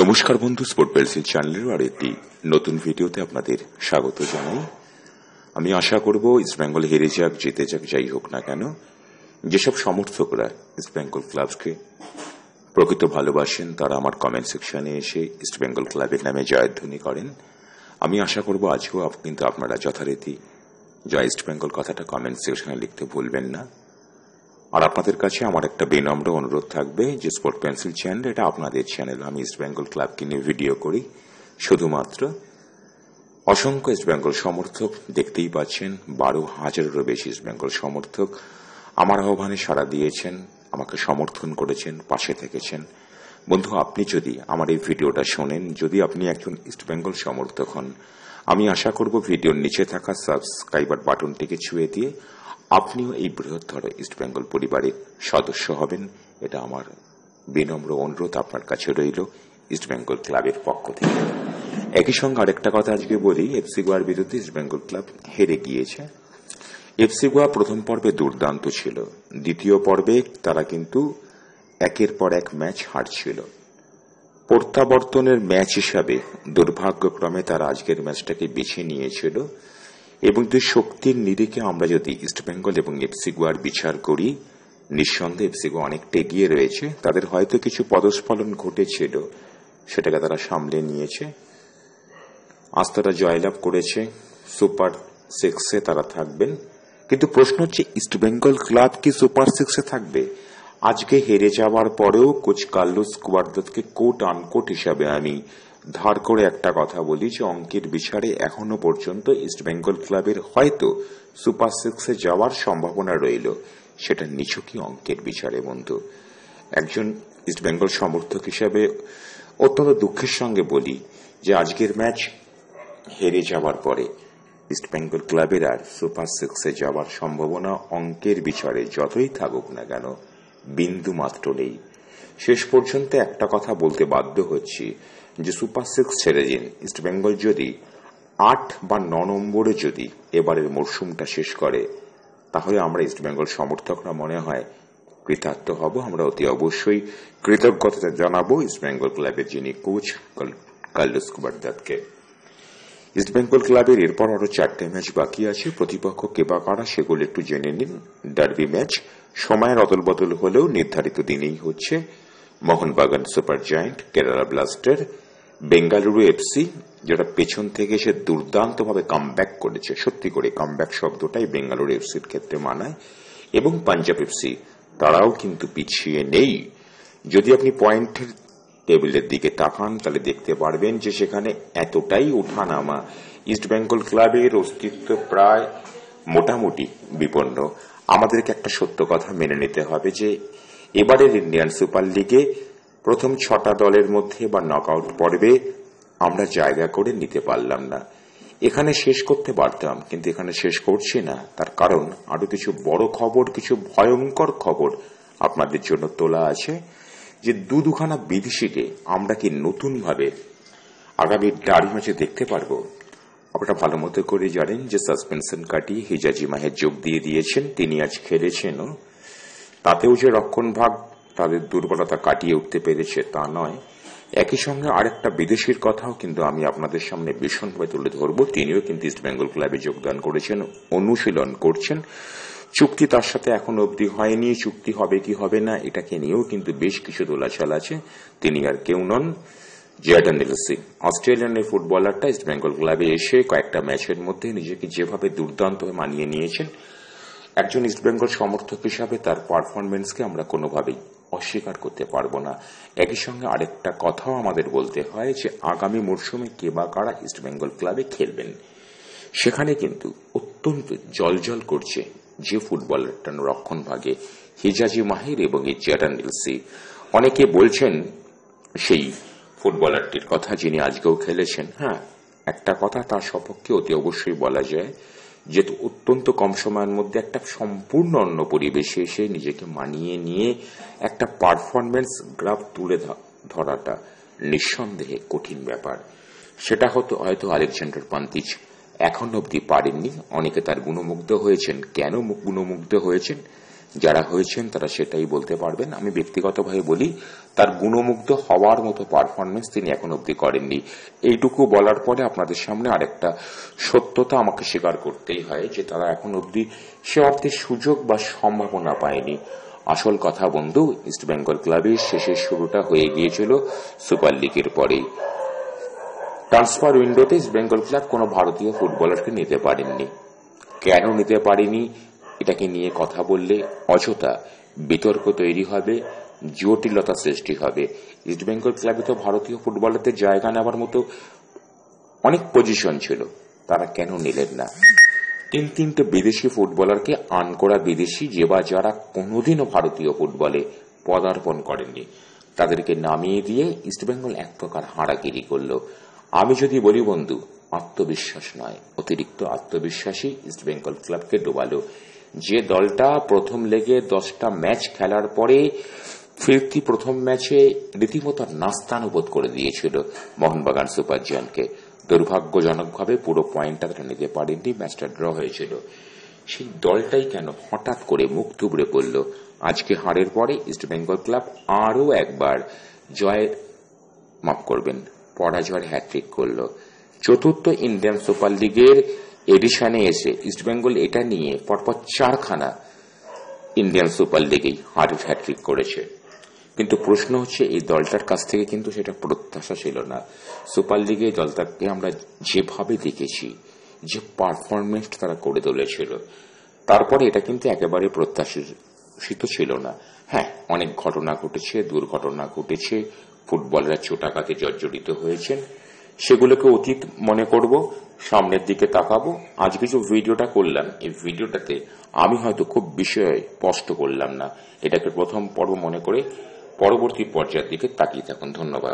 নমস্কার বন্ধু sport pencil চ্যানেলেরও আর একটি নতুন ভিডিওতে আপনাদের স্বাগত জানাই আমি আশা করব ইস্টবেঙ্গল হেরে যাক জিতে যাক যাই হোক না কেন যেসব সমর্থকরা ইস্টবেঙ্গল ক্লাবকে প্রকৃত ভালোবাসেন তারা আমার কমেন্ট সেকশনে এসে ইস্টবেঙ্গল ক্লাবের নামে জয়ধ্বনি করেন আমি আশা করব আজকেও কিন্তু আপনারা যথারীতি জয় ইস্টবেঙ্গল কথাটা কমেন্ট সেকশনে লিখতে ভুলবেন না আর আপনাদের কাছে আমার একটা বেনম্র অনুরোধ থাকবে যে স্পোর্ট পেন্সিল চ্যানেল এটা আপনাদের চ্যানেল আমি ইস্ট বেঙ্গল ক্লাবকে নিয়ে ভিডিও করি শুধুমাত্র অসংখ্য ইস্ট বেঙ্গল সমর্থক দেখতেই পাচ্ছেন বারো হাজারেরও বেশি ইস্ট বেঙ্গল সমর্থক আমার আহ্বানে সাড়া দিয়েছেন আমাকে সমর্থন করেছেন পাশে থেকেছেন বন্ধু আপনি যদি আমার এই ভিডিওটা শোনেন যদি আপনি একজন ইস্টবেঙ্গল সমর্থক হন আমি আশা করব ভিডিওর নিচে থাকা সাবস্ক্রাইবার বাটনটিকে ছুঁয়ে দিয়ে আপনিও এই বৃহত্তর ইস্টবেঙ্গল পরিবারের সদস্য হবেন এটা আমার বিনম্র অনুরোধ আপনার কাছে রইল ইস্টবেঙ্গল ক্লাবের পক্ষ থেকে একই সঙ্গে আরেকটা কথা আজকে বলি এফসি গোয়ার বিরুদ্ধে ইস্টবেঙ্গল ক্লাব হেরে গিয়েছে এফসি গোয়া প্রথম পর্বে দুর্দান্ত ছিল দ্বিতীয় পর্বে তারা কিন্তু একের পর এক ম্যাচ হারছিল প্রত্যাবর্তনের ম্যাচ হিসাবে দুর্ভাগ্যক্রমে তারা আজকের ম্যাচটাকে বেছে নিয়েছিল এবং দুই শক্তির নিরিখে আমরা যদি ইস্টবেঙ্গল এবং এফসি গোয়ার বিচার করি নিঃসন্দেহে এফসি গোয়া অনেকটা এগিয়ে রয়েছে তাদের হয়তো কিছু পদস্ফলন ঘটেছিল সেটাকে তারা সামলে নিয়েছে আজ তারা জয়লাভ করেছে সুপার সিক্সে তারা থাকবেন কিন্তু প্রশ্ন হচ্ছে ইস্টবেঙ্গল ক্লাব কি সুপার সিক্সে থাকবে আজকে হেরে যাওয়ার পরেও কোচ কার্লোস কুয়ার্দতকে কোট আনকোট হিসাবে আমি ধার করে একটা কথা বলি যে অঙ্কের বিচারে এখনো পর্যন্ত ইস্টবেঙ্গল ক্লাবের হয়তো সুপার সিক্সে যাওয়ার সম্ভাবনা রইল সেটা নিছকই অঙ্কের বিচারে বন্ধু একজন ইস্টবেঙ্গল সমর্থক হিসাবে অত্যন্ত দুঃখের সঙ্গে বলি যে আজকের ম্যাচ হেরে যাওয়ার পরে ইস্টবেঙ্গল ক্লাবের আর সুপার সিক্সে যাওয়ার সম্ভাবনা অঙ্কের বিচারে যতই থাকুক না কেন বিন্দু মাত্র নেই শেষ পর্যন্ত একটা কথা বলতে বাধ্য হচ্ছি যে সুপার সিক্স ছেড়ে দিন ইস্টবেঙ্গল যদি আট বা ন নম্বরে যদি এবারের মরশুমটা শেষ করে তাহলে আমরা ইস্টবেঙ্গল সমর্থকরা মনে হয় কৃতার্থ হব আমরা অতি অবশ্যই কৃতজ্ঞতা জানাবো ইস্টবেঙ্গল ক্লাবের যিনি কোচ কুমার কুবারদাতকে ইস্টবেঙ্গল ক্লাবের এরপর আরও চারটে ম্যাচ বাকি আছে প্রতিপক্ষ কেবা করা সেগুলো একটু জেনে নিন ডার্বি ম্যাচ সময়ের অদল বদল হলেও নির্ধারিত দিনেই হচ্ছে Mohun Bagan super giant Kerala blaster Bengaluru FC যেটা পেছন থেকে সে দুর্দান্তভাবে ব্যাক করেছে সত্যি করে ব্যাক শব্দটাই বেঙ্গালুরু এফসির ক্ষেত্রে মানায় এবং পাঞ্জাব এফসি তারাও কিন্তু পিছিয়ে নেই যদি আপনি পয়েন্টের টেবিলের দিকে তাকান তাহলে দেখতে পারবেন যে সেখানে এতটাই উঠানামা ইস্ট বেঙ্গল ক্লাবের অস্তিত্ব প্রায় মোটামুটি বিপন্ন আমাদেরকে একটা সত্য কথা মেনে নিতে হবে যে এবারের ইন্ডিয়ান সুপার লিগে প্রথম ছটা দলের মধ্যে বা নকআউট পর্বে আমরা জায়গা করে নিতে পারলাম না এখানে শেষ করতে পারতাম কিন্তু এখানে শেষ করছি না তার কারণ আরো কিছু বড় খবর কিছু ভয়ঙ্কর খবর আপনাদের জন্য তোলা আছে যে দু দুখানা বিদেশিকে আমরা কি নতুনভাবে আগামী ডাড়ি ম্যাচে দেখতে পারবো আপনারা ভালো মতো করে জানেন যে সাসপেনশন কাটিয়ে হিজাজি মাহের যোগ দিয়ে দিয়েছেন তিনি আজ খেলেছেনও তাতেও যে রক্ষণ ভাগ তাদের দুর্বলতা কাটিয়ে উঠতে পেরেছে তা নয় একই সঙ্গে আরেকটা বিদেশির কথাও কিন্তু আমি আপনাদের সামনে ভীষণভাবে তুলে ধরব তিনিও কিন্তু ইস্টবেঙ্গল ক্লাবে যোগদান করেছেন অনুশীলন করছেন চুক্তি তার সাথে এখন অবধি হয়নি চুক্তি হবে কি হবে না এটাকে নিয়েও কিন্তু বেশ কিছু দোলাচল আছে তিনি আর কেউ নন জর্ডান এলসি অস্ট্রেলিয়ান এই ফুটবলারটা ইস্ট বেঙ্গল ক্লাবে এসে কয়েকটা ম্যাচের মধ্যে নিজেকে যেভাবে দুর্দান্ত মানিয়ে নিয়েছেন একজন ইস্টবেঙ্গল সমর্থক হিসাবে তার পারফরমেন্সকে আমরা কোনোভাবেই অস্বীকার করতে পারবো না একই সঙ্গে আরেকটা কথাও আমাদের বলতে হয় যে আগামী মরশুমে কে বা কারা ইস্টবেঙ্গল ক্লাবে খেলবেন সেখানে কিন্তু অত্যন্ত জলজল করছে যে ফুটবল ভাগে হিজাজি মাহির এবং জিয়াটান ইলসি অনেকে বলছেন সেই ফুটবলারটির কথা যিনি আজকেও খেলেছেন হ্যাঁ একটা কথা তার সপক্ষে অতি অবশ্যই বলা যায় যে অত্যন্ত কম সময়ের মধ্যে একটা সম্পূর্ণ অন্য পরিবেশে এসে নিজেকে মানিয়ে নিয়ে একটা পারফরমেন্স গ্রাফ তুলে ধরাটা নিঃসন্দেহে কঠিন ব্যাপার সেটা হতো হয়তো আলেকজান্ডার পান্তিজ এখন অব্দি পারেননি অনেকে তার গুণমুগ্ধ হয়েছেন কেন গুণমুগ্ধ হয়েছেন যারা হয়েছেন তারা সেটাই বলতে পারবেন আমি ব্যক্তিগতভাবে বলি তার গুণমুগ্ধ হওয়ার মতো পারফরমেন্স তিনি এখন অবধি করেননি এইটুকু বলার পরে আপনাদের সামনে আরেকটা সত্যতা আমাকে স্বীকার করতেই হয় যে তারা এখন অবধি সে অর্থে সুযোগ বা সম্ভাবনা পায়নি আসল কথা বন্ধু ইস্টবেঙ্গল ক্লাবের শেষের শুরুটা হয়ে গিয়েছিল সুপার লিগের পরেই ট্রান্সফার উইন্ডোতে ইস্ট বেঙ্গল ক্লাব কোনো ভারতীয় ফুটবলারকে নিতে পারেননি কেন নিতে পারেনি এটাকে নিয়ে কথা বললে অযথা বিতর্ক তৈরি হবে জটিলতা সৃষ্টি হবে ইস্ট বেঙ্গল ক্লাবে তো ভারতীয় ফুটবলারদের জায়গা নেওয়ার মতো অনেক পজিশন ছিল তারা কেন নিলেন না তিন তিনটে বিদেশি ফুটবলারকে আন করা বিদেশি যে বা যারা কোনোদিনও ভারতীয় ফুটবলে পদার্পণ করেননি তাদেরকে নামিয়ে দিয়ে ইস্ট বেঙ্গল এক প্রকার হাঁড়াগিরি করলো আমি যদি বলি বন্ধু আত্মবিশ্বাস নয় অতিরিক্ত আত্মবিশ্বাসী ইস্টবেঙ্গল ক্লাবকে ডোবালো যে দলটা প্রথম লেগে দশটা ম্যাচ খেলার পরে ফিরতি প্রথম ম্যাচে রীতিমতো বোধ করে দিয়েছিল মোহনবাগান সুপার জিয়ানকে দুর্ভাগ্যজনকভাবে পুরো পয়েন্টটা তারা নিতে পারেননি ম্যাচটা ড্র হয়েছিল সেই দলটাই কেন হঠাৎ করে মুখ থুবড়ে পড়ল আজকে হারের পরে ইস্টবেঙ্গল ক্লাব আরও একবার জয়ের মাফ করবেন পরাজয়ের হ্যাট্রিক করল চতুর্থ ইন্ডিয়ান সুপার লিগের এডিশনে এসে ইস্টবেঙ্গল এটা নিয়ে পরপর চারখানা ইন্ডিয়ান সুপার লিগেই হার্ট হ্যাট্রিক করেছে কিন্তু প্রশ্ন হচ্ছে এই দলটার কাছ থেকে কিন্তু সেটা প্রত্যাশা ছিল না সুপার লিগে দলটাকে আমরা যেভাবে দেখেছি যে পারফরমেন্স তারা করে তুলেছিল তারপরে এটা কিন্তু একেবারে প্রত্যাশিত ছিল না হ্যাঁ অনেক ঘটনা ঘটেছে দুর্ঘটনা ঘটেছে ফুটবলরা চোটাকাতে জর্জরিত হয়েছেন সেগুলোকে অতীত মনে করব সামনের দিকে তাকাবো আজ কিছু ভিডিওটা করলাম এই ভিডিওটাতে আমি হয়তো খুব বিষয়ে স্পষ্ট করলাম না এটাকে প্রথম পর্ব মনে করে পরবর্তী পর্যায়ের দিকে তাকিয়ে থাকুন ধন্যবাদ